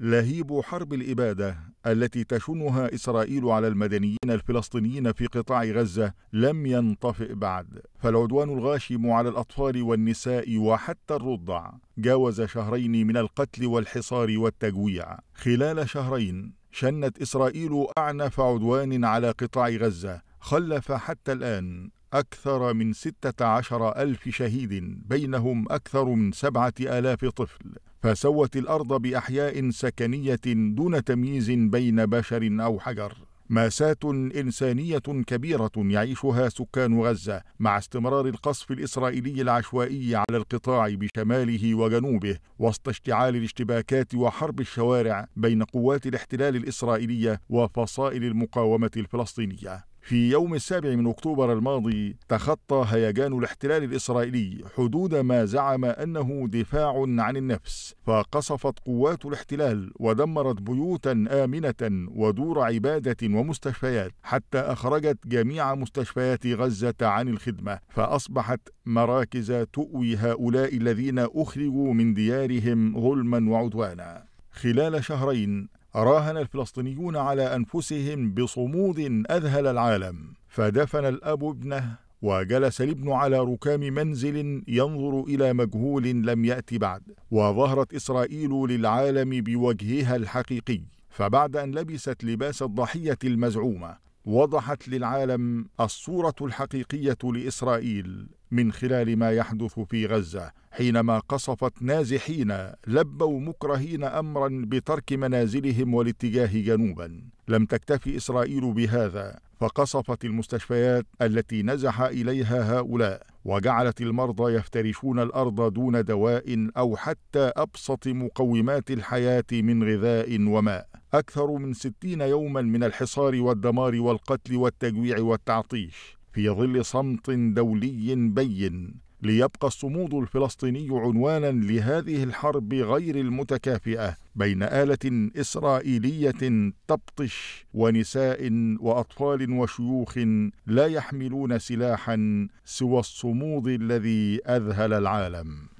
لهيب حرب الإبادة التي تشنها إسرائيل على المدنيين الفلسطينيين في قطاع غزة لم ينطفئ بعد فالعدوان الغاشم على الأطفال والنساء وحتى الرضع جاوز شهرين من القتل والحصار والتجويع خلال شهرين شنت إسرائيل أعنف عدوان على قطاع غزة خلف حتى الآن أكثر من ستة عشر ألف شهيد بينهم أكثر من سبعة آلاف طفل فسوت الارض باحياء سكنيه دون تمييز بين بشر او حجر ماساه انسانيه كبيره يعيشها سكان غزه مع استمرار القصف الاسرائيلي العشوائي على القطاع بشماله وجنوبه وسط اشتعال الاشتباكات وحرب الشوارع بين قوات الاحتلال الاسرائيليه وفصائل المقاومه الفلسطينيه في يوم السابع من أكتوبر الماضي تخطى هيجان الاحتلال الإسرائيلي حدود ما زعم أنه دفاع عن النفس فقصفت قوات الاحتلال ودمرت بيوتا آمنة ودور عبادة ومستشفيات حتى أخرجت جميع مستشفيات غزة عن الخدمة فأصبحت مراكز تؤوي هؤلاء الذين أخرجوا من ديارهم ظلما وعدوانا خلال شهرين راهن الفلسطينيون على أنفسهم بصمود أذهل العالم فدفن الأب ابنه وجلس الابن على ركام منزل ينظر إلى مجهول لم يأت بعد وظهرت إسرائيل للعالم بوجهها الحقيقي فبعد أن لبست لباس الضحية المزعومة وضحت للعالم الصوره الحقيقيه لاسرائيل من خلال ما يحدث في غزه حينما قصفت نازحين لبوا مكرهين امرا بترك منازلهم والاتجاه جنوبا لم تكتف اسرائيل بهذا فقصفت المستشفيات التي نزح اليها هؤلاء وجعلت المرضى يفترشون الارض دون دواء او حتى ابسط مقومات الحياه من غذاء وماء أكثر من ستين يوما من الحصار والدمار والقتل والتجويع والتعطيش في ظل صمت دولي بين ليبقى الصمود الفلسطيني عنوانا لهذه الحرب غير المتكافئه بين اله اسرائيليه تبطش ونساء واطفال وشيوخ لا يحملون سلاحا سوى الصمود الذي اذهل العالم